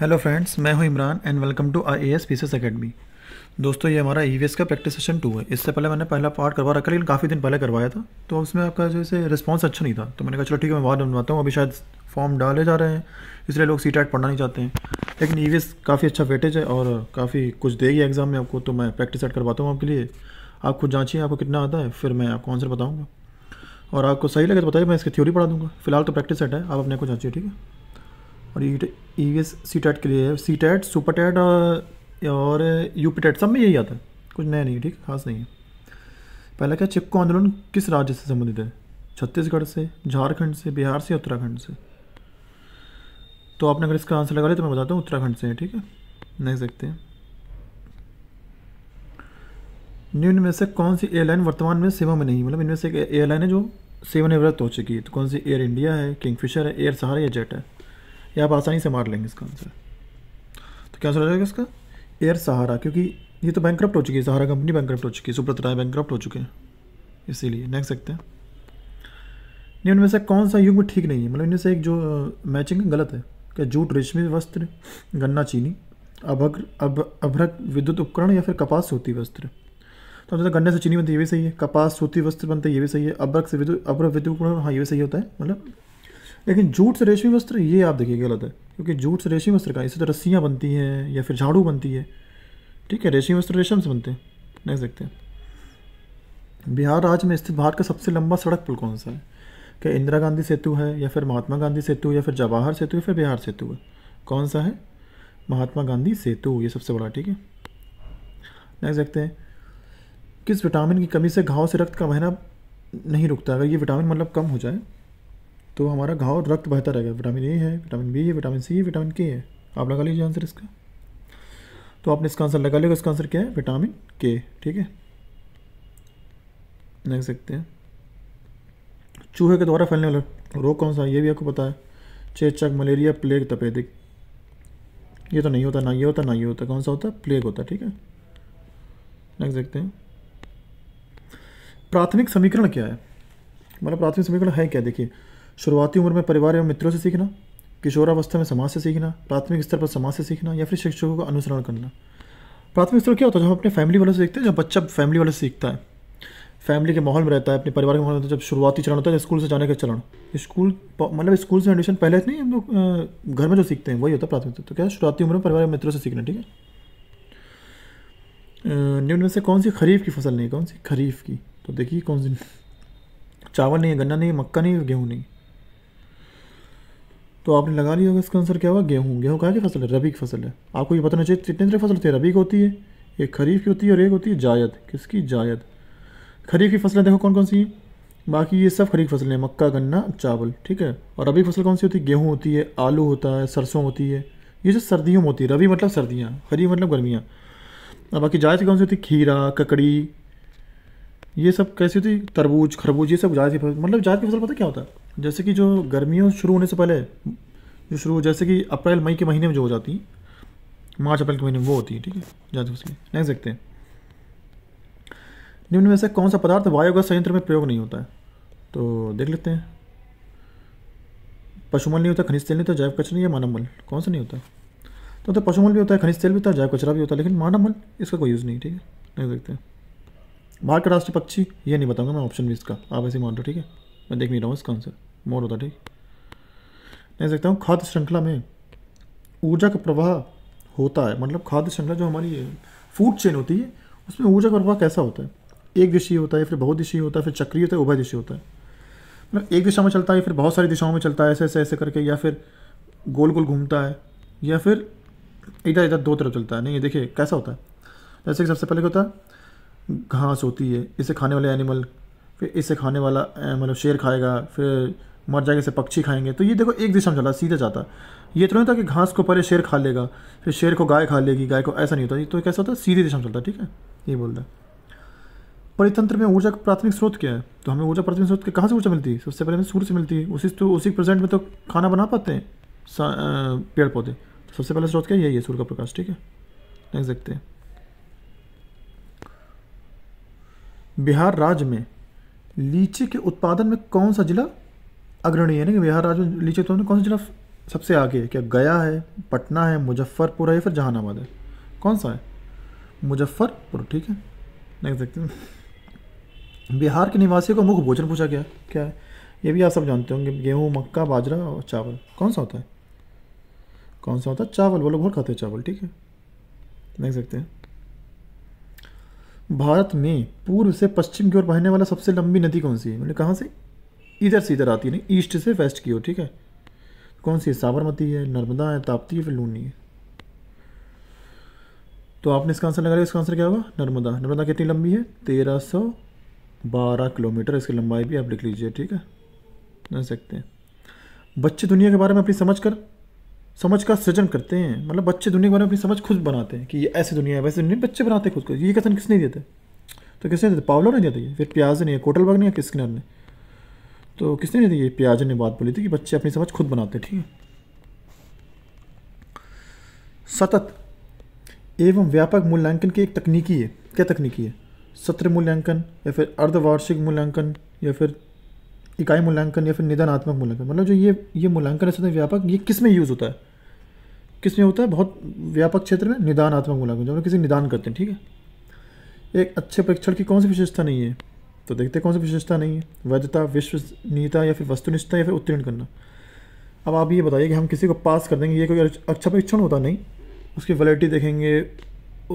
hello friends मैं हूं Imran and welcome to I S P academy दोस्तों ये हमारा ई e का प्रैक्टिस सेशन टू है इससे पहले मैंने पहला पार्ट करवा रखा लेकिन काफ़ी दिन पहले करवाया था तो उसमें आपका जो है रिस्पॉन्स अच्छा नहीं था तो मैंने कहा चलो ठीक है मैं बाद बनवाता हूँ अभी शायद फॉर्म डाले जा रहे हैं इसलिए लोग सी पढ़ना नहीं चाहते हैं लेकिन ई e काफ़ी अच्छा वेटेज है और काफ़ी कुछ देगी एग्ज़ाम में आपको तो मैं प्रैक्टिस सेट करवाता हूँ आपके लिए आप खुद जाँचिए आपको कितना आता है फिर मैं आपको आंसर बताऊँगा और आपको सही लगे तो बताइए मैं इसकी थ्योरी पढ़ा दूँगा फिलहाल तो प्रैक्टिस सेट है आप अपने को जाँचिए ठीक है और E V S C TET के लिए है सी टैट सुपर टैट और यू पी सब में यही आता है कुछ नया नहीं है ठीक खास नहीं है पहला क्या चिपको आंदोलन किस राज्य से संबंधित है छत्तीसगढ़ से झारखंड से बिहार से उत्तराखंड से तो आपने अगर इसका आंसर लगा लिया तो मैं बताता हूँ उत्तराखंड से है ठीक है नहीं सकते हैं निम्न में से कौन सी एयरलाइन वर्तमान में सेवा में नहीं मतलब इनमें से एक एयरलाइन है जो सेवानिवृत्त हो चुकी है तो कौन सी एयर इंडिया है किंगफिशर है एयर सहारा या जेट है या आप आसानी से मार लेंगे इसका आंसर तो क्या आंसर हो जाएगा इसका एयर सहारा क्योंकि ये तो बैंक हो चुकी है सहारा कंपनी बैंक हो चुकी है सुब्रत राय बैंक हो चुके हैं इसीलिए नेक्स्ट सकते हैं निम्न में से कौन सा युग ठीक नहीं है मतलब इनमें से एक जो मैचिंग गलत है क्या जूट रेशमी वस्त्र गन्ना चीनी अभग्र अब अभ्रक विद्युत उपकरण या फिर कपास सूती वस्त्र तो जैसे तो गन्ने से चीनी बनती है ये भी सही है कपास सूती वस्त्र बनते ये भी सही है अभ्रक से विद्युत अभ्रक विद्युत उपकरण हाँ ये भी सही होता है मतलब लेकिन जूट से रेशमी वस्त्र ये आप देखिए गलत है क्योंकि जूट से रेशमी वस्त्र का इससे तो रस्सियाँ बनती हैं या फिर झाड़ू बनती है ठीक है रेशमी वस्त्र रेशम से बनते हैं नेक्स्ट देखते हैं बिहार राज्य में स्थित भारत का सबसे लंबा सड़क पुल कौन सा है क्या इंदिरा गांधी सेतु है या फिर महात्मा गांधी सेतु या फिर जवाहर सेतु या फिर बिहार सेतु है कौन सा है महात्मा गांधी सेतु ये सबसे बड़ा ठीक है नेक्स्ट देखते हैं किस विटामिन की कमी से घाव से रक्त का बहना नहीं रुकता अगर ये विटामिन मतलब कम हो जाए तो हमारा घाव रक्त बहता रहेगा विटामिन ए है विटामिन बी है विटामिन सी है विटामिन के है आप लगा लीजिए आंसर इसका तो आपने इसका आंसर लगा लिया इसका आंसर क्या है विटामिन के ठीक है नेक्स्ट देखते हैं चूहे के द्वारा फैलने वाला रोग कौन सा है ये भी आपको पता है चेचक मलेरिया प्लेग तपेदिक ये तो नहीं होता ना ये होता ना ये होता कौन सा होता प्लेग होता ठीक है नेक्स्ट देखते हैं प्राथमिक समीकरण क्या है मतलब प्राथमिक समीकरण है क्या देखिए शुरुआती उम्र में परिवार एवं मित्रों से सीखना किशोरावस्था में समाज से सीखना प्राथमिक स्तर पर समाज से सीखना या फिर शिक्षकों का अनुसरण करना प्राथमिक स्तर क्या होता है जब अपने फैमिली वालों से सीखते हैं जब बच्चा फैमिली वालों से सीखता है फैमिली के माहौल में रहता है अपने परिवार के माहौल में रहता है जब शुरुआती चरण होता है स्कूल से जाने का चरण स्कूल मतलब स्कूल से एडमिशन पहले नहीं हम लोग घर में जो सीखते हैं वही होता है प्राथमिक तो क्या शुरुआती उम्र में परिवार मित्रों से सीखना ठीक है निम्न में से कौन सी खरीफ की फसल नहीं है कौन सी खरीफ की तो देखिए कौन सी चावल नहीं है गन्ना नहीं है मक्का नहीं है गेहूँ नहीं तो आपने लगा लिया होगा इसका आंसर क्या हुआ गेहूँ गेहूँ कहाँ की फसल है रबी की फसल है आपको ये बताना चाहिए कितने तरह फसल होती है रबी की होती है एक खरीफ की होती है और एक होती है जायद किसकी जायद खरीफ की फसलें देखो कौन कौन सी बाकी ये सब खरीफ फसलें मक्का गन्ना चावल ठीक है और रबी फसल कौन सी होती है गेहूँ होती है आलू होता है सरसों होती है ये जो सर्दियों में होती है रबी मतलब सर्दियाँ खरीफ मतलब गर्मियाँ और बाकी जायद कौन सी होती है खीरा ककड़ी ये सब कैसी होती तरबूज खरबूज ये सब जायद की फसल मतलब जायद की फसल पता क्या होता है जैसे कि जो गर्मियों शुरू होने से पहले जो शुरू जैसे कि अप्रैल मई के महीने में जो हो जाती है मार्च अप्रैल के महीने में वो होती है ठीक है जाते उसकी नेक्स्ट देखते हैं निम्न में से कौन सा पदार्थ बायोगैस संयंत्र में प्रयोग नहीं होता है तो देख लेते हैं पशुमल नहीं होता खनिज तेल नहीं होता जैव कचरा या मानव मल कौन सा नहीं होता तो तो पशुमल भी होता है खनिज तेल भी होता है जैव कचरा भी होता है लेकिन मानव मल इसका कोई यूज़ नहीं ठीक है नहीं देखते हैं भारत का राष्ट्रीय पक्षी ये नहीं बताऊंगा मैं ऑप्शन भी इसका आप ऐसे मान लो ठीक है मैं देख नहीं रहा हूँ इसका आंसर मोर होता ठीक नहीं सकता हूँ खाद्य श्रृंखला में ऊर्जा का प्रवाह होता है मतलब खाद्य श्रृंखला जो हमारी फूड चेन होती है उसमें ऊर्जा का प्रवाह कैसा होता है एक दिशी होता है फिर बहुत दिशी होता है फिर चक्रीय होता है उभय दिशी होता है मतलब एक दिशा में चलता है फिर बहुत सारी दिशाओं में चलता है ऐसे ऐसे ऐसे करके या फिर गोल गोल घूमता है या फिर इधर इधर दो तरफ चलता है नहीं ये देखिए कैसा होता है जैसे कि सबसे पहले क्या होता है घास होती है इसे खाने वाले एनिमल फिर इसे खाने वाला मतलब शेर खाएगा फिर मर जाएगा इसे पक्षी खाएंगे तो ये देखो एक दिशा में चला सीधा जाता ये तो नहीं था कि घास को परे शेर खा लेगा फिर शेर को गाय खा लेगी गाय को ऐसा नहीं होता ये तो कैसा होता है सीधे दिशा में चलता ठीक है ये बोलता है परितंत्र में ऊर्जा का प्राथमिक स्रोत क्या है तो हमें ऊर्जा प्राथमिक स्रोत कहाँ से ऊर्जा मिलती है सबसे पहले हमें सूर्य से मिलती है उसी तो उसी प्रेजेंट में तो खाना बना पाते हैं पेड़ पौधे तो सबसे पहला स्रोत क्या है यही है सूर्य का प्रकाश ठीक है नेक्स्ट देखते हैं बिहार राज्य में लीची के उत्पादन में कौन सा जिला अग्रणी यानी कि बिहार राज्य में तो कौन सी जिला सबसे आगे है क्या गया है पटना है मुजफ्फरपुर है या फिर जहानाबाद है कौन सा है मुजफ्फरपुर ठीक है देख सकते बिहार के निवासियों को मुख्य भोजन पूछा गया क्या है ये भी आप सब जानते होंगे गेहूँ मक्का बाजरा और चावल कौन सा होता है कौन सा होता है चावल वो लोग बहुत खाते हैं चावल ठीक है देख सकते हैं भारत में पूर्व से पश्चिम की ओर बहने वाला सबसे लंबी नदी कौन सी है मैंने मतलब कहाँ से इधर से इधर आती है नहीं ईस्ट से वेस्ट की हो ठीक है तो कौन सी है साबरमती है नर्मदा है ताप्ती है फिर लूनी है तो आपने इसका आंसर लगाया इसका आंसर क्या होगा नर्मदा नर्मदा कितनी लंबी है तेरह सौ बारह किलोमीटर इसकी लंबाई भी आप लिख लीजिए ठीक है जान सकते हैं बच्चे दुनिया के बारे में अपनी समझ कर समझ का सृजन करते हैं मतलब बच्चे दुनिया के बारे में अपनी समझ खुद बनाते हैं कि ये ऐसी दुनिया है वैसे दुनिया बच्चे बनाते हैं खुद को ये कथन किसने देते तो किसने देते पावलो ने दिया था फिर प्याज ने बाग ने या किसकिनर ने तो किसने नहीं ये प्याज ने बात बोली थी कि बच्चे अपनी समझ खुद बनाते ठीक है सतत एवं व्यापक मूल्यांकन की एक तकनीकी है क्या तकनीकी है सत्र मूल्यांकन या फिर अर्धवार्षिक मूल्यांकन या फिर इकाई मूल्यांकन या फिर निदानात्मक मूल्यांकन मतलब जो ये ये मूल्यांकन है सतत व्यापक ये किस में यूज़ होता है किस में होता है बहुत व्यापक क्षेत्र में निदानात्मक मूल्यांकन जब किसी निदान करते हैं ठीक है एक अच्छे परीक्षण की कौन सी विशेषता नहीं है तो देखते कौन सी विशेषता नहीं है वैधता विश्वसनीयता या फिर वस्तुनिष्ठता या फिर उत्तीर्ण करना अब आप ये बताइए कि हम किसी को पास कर देंगे ये कोई अच्छा परीक्षण होता नहीं उसकी वैलिडिटी देखेंगे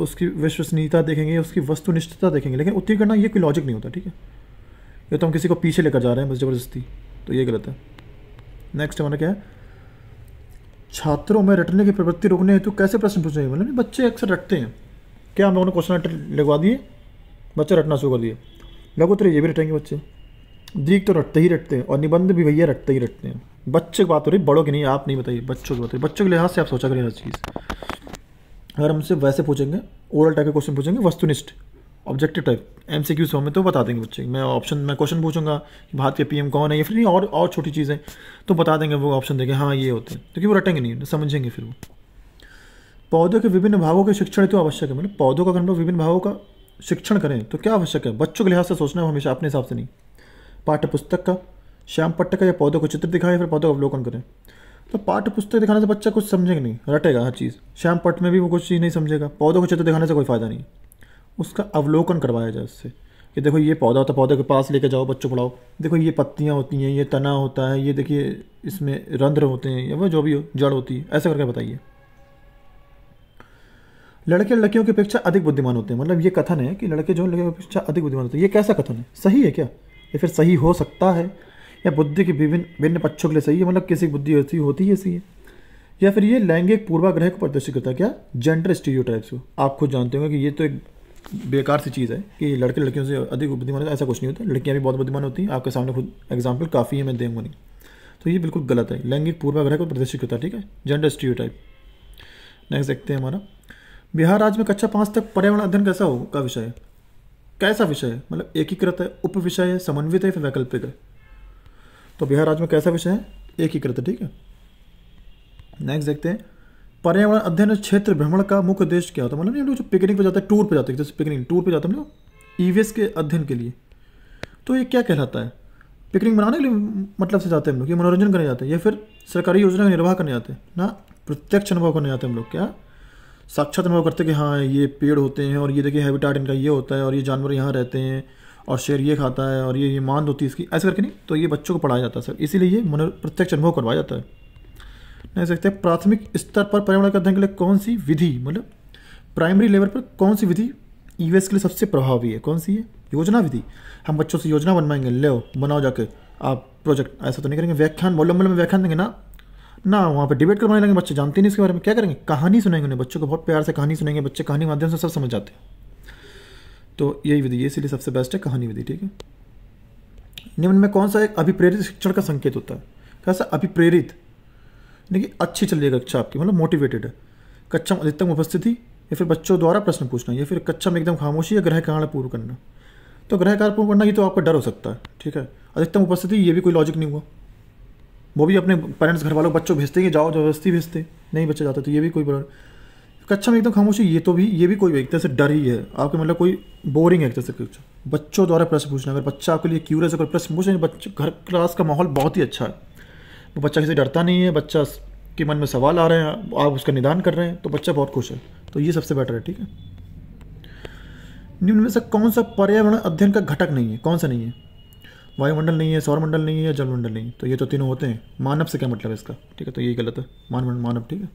उसकी विश्वसनीयता देखेंगे उसकी वस्तुनिष्ठता देखेंगे लेकिन उत्तीर्ण करना ये कोई लॉजिक नहीं होता ठीक है ये तो हम किसी को पीछे लेकर जा रहे हैं बस ज़बरदस्ती तो ये गलत है नेक्स्ट हमारा क्या है छात्रों में रटने की प्रवृत्ति रोकने हेतु कैसे प्रश्न पूछने मतलब बच्चे अक्सर रटते हैं क्या हम लोगों ने क्वेश्चन लगवा दिए बच्चे रटना शुरू कर दिए लघुत्तर ये भी रटेंगे बच्चे दीर्घ तो रटते ही रटते हैं और निबंध भी भैया रटते ही रटते हैं बच्चे की बात हो रही बड़ों की नहीं आप नहीं बताइए बच्चों की बात हो रही बच्चों के लिहाज से आप सोचा करें हर चीज़ अगर हमसे वैसे पूछेंगे ओरल टाइप के क्वेश्चन पूछेंगे वस्तुनिष्ठ objective type M C Qs में तो बता देंगे बच्चे मैं ऑप्शन मैं क्वेश्चन पूछूंगा कि भारत के पीएम कौन है या फिर नहीं और और छोटी चीज़ें तो बता देंगे वो ऑप्शन देंगे हाँ ये होते हैं क्योंकि वो रटेंगे नहीं समझेंगे फिर वो पौधों के विभिन्न भागों के शिक्षण तो आवश्यक है मतलब पौधों का अनुभव विभिन्न भागों का शिक्षण करें तो क्या आवश्यक है बच्चों के लिहाज से सोचना है हमेशा अपने हिसाब से नहीं पाठ्य पुस्तक का श्याम पट्ट का या पौधों को चित्र दिखाएं फिर पौधों का अवलोकन करें तो पाठ्य पुस्तक दिखाने से बच्चा कुछ समझेगा नहीं रटेगा हर चीज़ श्याम पट्ट में भी वो कुछ चीज़ नहीं समझेगा पौधों को चित्र दिखाने से कोई फ़ायदा नहीं उसका अवलोकन करवाया जाए उससे कि देखो ये पौधा होता है पौधे के पास लेके जाओ बच्चों पढ़ाओ देखो ये पत्तियाँ होती हैं ये तना होता है ये देखिए इसमें रंध्र होते हैं या वो जो भी हो जड़ होती है ऐसा करके बताइए लड़के लड़कियों की अपेक्षा अधिक बुद्धिमान होते हैं मतलब ये कथन है कि लड़के जो लड़कियों की अपेक्षा अधिक बुद्धिमान होते हैं ये कैसा कथन है सही है क्या या फिर सही हो सकता है या बुद्धि के विभिन्न भिन्न पक्षों के लिए सही है मतलब किसी बुद्धि ऐसी होती है ऐसी है या फिर ये लैंगिक पूर्वाग्रह को प्रदर्शित करता है क्या जेंडर टाइप्स को आप खुद जानते होंगे कि ये तो एक बेकार सी चीज़ है कि लड़के लड़कियों से अधिक बुद्धिमान ऐसा कुछ नहीं होता लड़कियाँ भी बहुत बुद्धिमान होती हैं आपके सामने खुद एग्जाम्पल काफ़ी है मैं देंगे नहीं तो ये बिल्कुल गलत है लैंगिक पूर्वाग्रह को प्रदर्शित करता है ठीक है जेंडर टाइप नेक्स्ट देखते हैं हमारा बिहार राज्य में कक्षा पाँच तक पर्यावरण अध्ययन कैसा हो का विषय है कैसा विषय है मतलब एकीकृत है उप विषय है समन्वित है फिर वैकल्पिक है तो बिहार राज्य में कैसा विषय है एकीकृत है ठीक है नेक्स्ट देखते हैं पर्यावरण अध्ययन क्षेत्र भ्रमण का मुख्य उद्देश्य क्या होता है मतलब नहीं लोग जो पिकनिक पर जाते हैं टूर पर जाते हैं जैसे पिकनिक टूर पर जाते हैं हम लोग ईवीएस e के अध्ययन के लिए तो ये क्या कहलाता है पिकनिक मनाने के लिए मतलब से जाते हैं हम लोग ये मनोरंजन करने जाते हैं या फिर सरकारी योजना का निर्वाह करने जाते हैं ना प्रत्यक्ष अनुभव करने जाते हैं हम लोग क्या साक्षात अनुभव करते कि हाँ ये पेड़ होते हैं और ये देखिए हैबिटाट इनका ये होता है और ये जानवर यहाँ रहते हैं और शेर ये खाता है और ये ये मांद होती है इसकी ऐसे करके नहीं तो ये बच्चों को पढ़ाया जाता है सर इसीलिए ये मनो प्रत्यक्ष अनुभव करवाया जाता है नहीं सकते प्राथमिक स्तर पर पर्यावरण का अध्ययन के लिए कौन सी विधि मतलब प्राइमरी लेवल पर कौन सी विधि यूएस e के लिए सबसे प्रभावी है कौन सी है योजना विधि हम बच्चों से योजना बनवाएंगे ले बनाओ जाके आप प्रोजेक्ट ऐसा तो नहीं करेंगे व्याख्यान मोलम्बल में व्याख्यान देंगे ना ना वहाँ पर डिबेट करवाने लगे बच्चे जानते नहीं इसके बारे में क्या करेंगे कहानी सुनाएंगे उन्हें बच्चों को बहुत प्यार से कहानी सुनेंगे बच्चे कहानी माध्यम से सब समझ जाते हैं तो यही विधि इसीलिए सबसे बेस्ट है कहानी विधि ठीक है निम्न में कौन सा एक अभिप्रेरित शिक्षण का संकेत होता है कैसा अभिप्रेरित कि अच्छी चल रही है कक्षा आपकी मतलब मोटिवेटेड है कक्षा में अधिकतम उपस्थिति या फिर बच्चों द्वारा प्रश्न पूछना या फिर कक्षा में एकदम खामोशी या ग्रह कारण पूर्व करना तो ग्रह कारण पूर्ण करना ये तो आपका डर हो सकता है ठीक है अधिकतम उपस्थिति ये भी कोई लॉजिक नहीं हुआ वो भी अपने पेरेंट्स घर वालों बच्चों भेजते हैं कि जाओ जबरदस्ती भेजते नहीं बच्चे जाते तो ये भी कोई प्रॉब्लम कच्छा में एकदम खामोशी ये तो भी ये भी कोई एक तरह से डर ही है आपके मतलब कोई बोरिंग है एक तरह से कक्षा बच्चों द्वारा प्रश्न पूछना अगर बच्चा आपके लिए क्यूरियस अगर प्रश्न पूछ बच्चे घर क्लास का माहौल बहुत ही अच्छा है वो बच्चा किसी डरता नहीं है बच्चा के मन में सवाल आ रहे हैं आप उसका निदान कर रहे हैं तो बच्चा बहुत खुश है तो ये सबसे बेटर है ठीक है निम्न में से कौन सा पर्यावरण अध्ययन का घटक नहीं है कौन सा नहीं है वायुमंडल नहीं है सौरमंडल नहीं है या जलमंडल नहीं है तो ये तो तीनों होते हैं मानव से क्या मतलब है इसका ठीक है तो ये गलत है मानव मानव ठीक है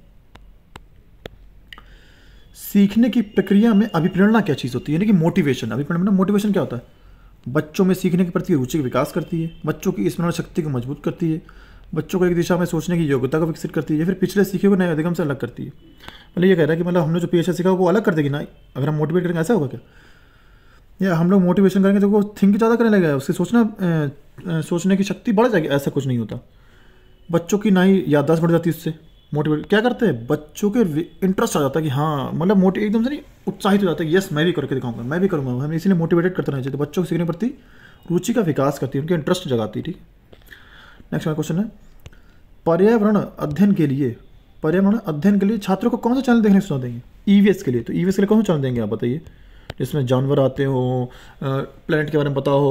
सीखने की प्रक्रिया में अभिप्रेरणा क्या चीज़ होती है यानी कि मोटिवेशन अभिप्रेरणा मोटिवेशन मतलब क्या होता है बच्चों में सीखने के प्रति रुचि का विकास करती है बच्चों की स्मरण शक्ति को मजबूत करती है बच्चों को एक दिशा में सोचने की योग्यता को विकसित करती है फिर पिछले सीखे को नए अधिगम से अलग करती है मतलब ये कह रहा है कि मतलब हमने जो पी सीखा वो अलग कर देगी ना अगर हम मोटिवेट करेंगे ऐसा होगा क्या या हम लोग मोटिवेशन करेंगे तो वो थिंक ज़्यादा करने लगेगा उसकी सोचना सोचने की शक्ति बढ़ जाएगी ऐसा कुछ नहीं होता बच्चों की ना ही याददाश्त बढ़ जाती है उससे मोटिवेट क्या करते हैं बच्चों के इंटरेस्ट आ जाता है कि हाँ मतलब मोटिव एकदम से नहीं उत्साहित हो जाता है यस मैं भी करके दिखाऊंगा मैं भी करूँगा हमें इसलिए मोटिवेटेड करते रहना चाहिए तो बच्चों को सीखने प्रति रुचि का विकास करती है उनके इंटरेस्ट जगाती है ठीक नेक्स्ट हमारा क्वेश्चन है पर्यावरण अध्ययन के लिए पर्यावरण अध्ययन के लिए छात्रों को कौन सा चैनल देखने सुना देंगे ई e के लिए तो ई e के लिए कौन सा चैनल देंगे आप बताइए जिसमें जानवर आते हो प्लानट के बारे में पता हो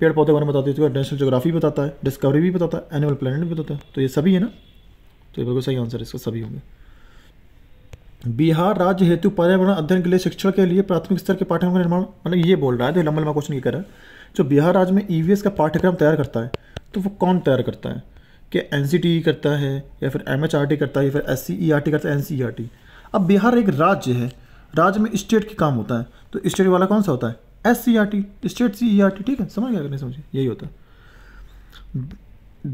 पेड़ पौधे के बारे में बताते हो नेशनल तो जोग्राफी बताता है डिस्कवरी भी बताता है एनिमल प्लानट भी बताता है तो ये सभी है ना तो ये बिल्कुल सही आंसर है इसका सभी होंगे बिहार राज्य हेतु पर्यावरण अध्ययन के लिए शिक्षा के लिए प्राथमिक स्तर के पाठ्यक्रम का निर्माण मतलब ये बोल रहा है तो लंबा लंबा क्वेश्चन ये कर रहा है जो बिहार राज्य में ई e का पाठ्यक्रम तैयार करता है तो वो कौन तैयार करता है क्या एन e करता है या फिर एम करता है या फिर एस e करता है एन अब बिहार एक राज्य है राज्य में स्टेट की काम होता है तो स्टेट वाला कौन सा होता है S C R T state C E R T ठीक है समझ गया नहीं समझे यही होता है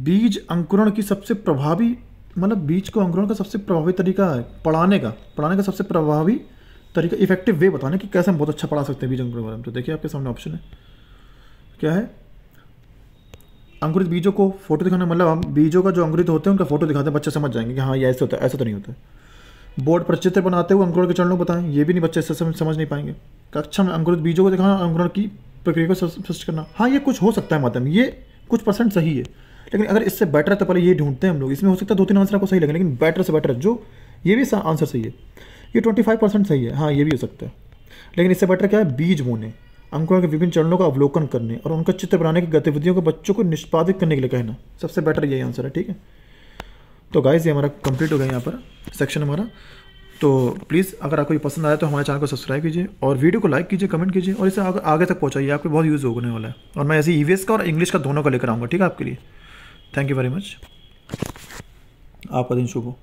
बीज अंकुरण की सबसे प्रभावी मतलब बीज को अंकुरण का सबसे प्रभावी तरीका है पढ़ाने का पढ़ाने का सबसे प्रभावी तरीका इफेक्टिव वे बताने कि कैसे हम बहुत अच्छा पढ़ा सकते हैं बीज अंकुरण के बारे में तो देखिए आपके सामने ऑप्शन है क्या है अंकुरित बीजों को फोटो दिखाना मतलब हम बीजों का जो अंकुरित होते हैं उनका फोटो दिखाते हैं बच्चे समझ जाएंगे कि हाँ ये ऐसे होता है ऐसा तो नहीं होता है बोर्ड पर चित्र बनाते हुए अंकुरण के चरणों को बताएं ये भी नहीं बच्चे इससे समझ नहीं पाएंगे कक्षा में अंकुरित बीजों को दिखाना अंकुरण की प्रक्रिया को स्पष्ट करना हाँ ये कुछ हो सकता है माध्यम ये कुछ परसेंट सही है लेकिन अगर इससे बेटर है तो पहले ये ढूंढते हैं हम लोग इसमें हो सकता है दो तीन आंसर आपको सही लगे लेकिन बेटर से बेटर जो ये भी आंसर सही है ये ट्वेंटी फाइव परसेंट सही है हाँ ये भी हो सकता है लेकिन इससे बेटर क्या है बीज बोने अंकुरण के विभिन्न चरणों का अवलोकन करने और उनका चित्र बनाने की गतिविधियों को बच्चों को निष्पादित करने के लिए कहना सबसे बेटर यही आंसर है ठीक है तो गाइज़ ये हमारा कंप्लीट हो गया यहाँ पर सेक्शन हमारा तो प्लीज़ अगर आपको ये पसंद आया तो हमारे चैनल को सब्सक्राइब कीजिए और वीडियो को लाइक कीजिए कमेंट कीजिए और इसे आग, आगे तक पहुँचाइए आपको बहुत यूज़ होने वाला है और मैं ऐसे ई का और इंग्लिश का दोनों का लेकर आऊँगा ठीक है आपके लिए थैंक यू वेरी मच आपका दिन शुभ हो